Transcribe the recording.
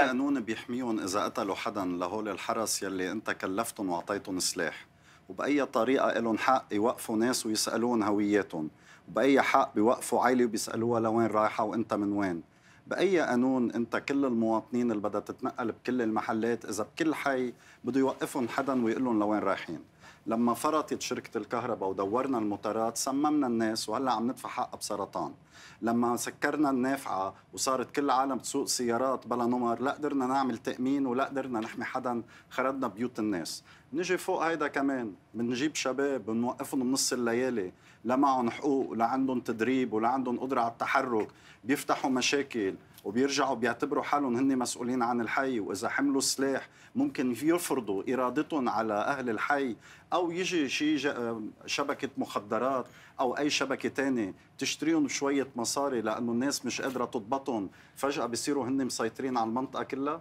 في قانون بيحميهم اذا قتلوا حدا لهول الحرس يلي انت كلفتهم واعطيتهم سلاح وبأي طريقة لهم حق يوقفوا ناس ويسألون هوياتهم وبأي حق بيوقفوا عائلة وبيسألوها لوين رايحة وانت من وين بأي قانون انت كل المواطنين اللي بدها تتنقل بكل المحلات اذا بكل حي بده يوقفهم حدا ويقول لهم لوين رايحين لما فرطت شركه الكهرباء ودورنا المطارات سممنا الناس وهلا عم ندفع حقها بسرطان لما سكرنا النافعه وصارت كل العالم تسوق سيارات بلا نمر لا قدرنا نعمل تامين ولا قدرنا نحمي حدا خردنا بيوت الناس نجي فوق هيدا كمان بنجيب شباب بنوقفهم بنص الليالي لا معهم حقوق لا عندهم تدريب ولا عندهم قدره على التحرك بيفتحوا مشاكل وبيرجعوا بيعتبروا حالهم هن مسؤولين عن الحي واذا حملوا سلاح ممكن يفرضوا ارادتهم على اهل الحي او يجي شيء شبكه مخدرات او اي شبكه تانية تشتريهم بشويه مصاري لانه الناس مش قادره تضبطهم فجاه بيصيروا هن مسيطرين على المنطقه كلها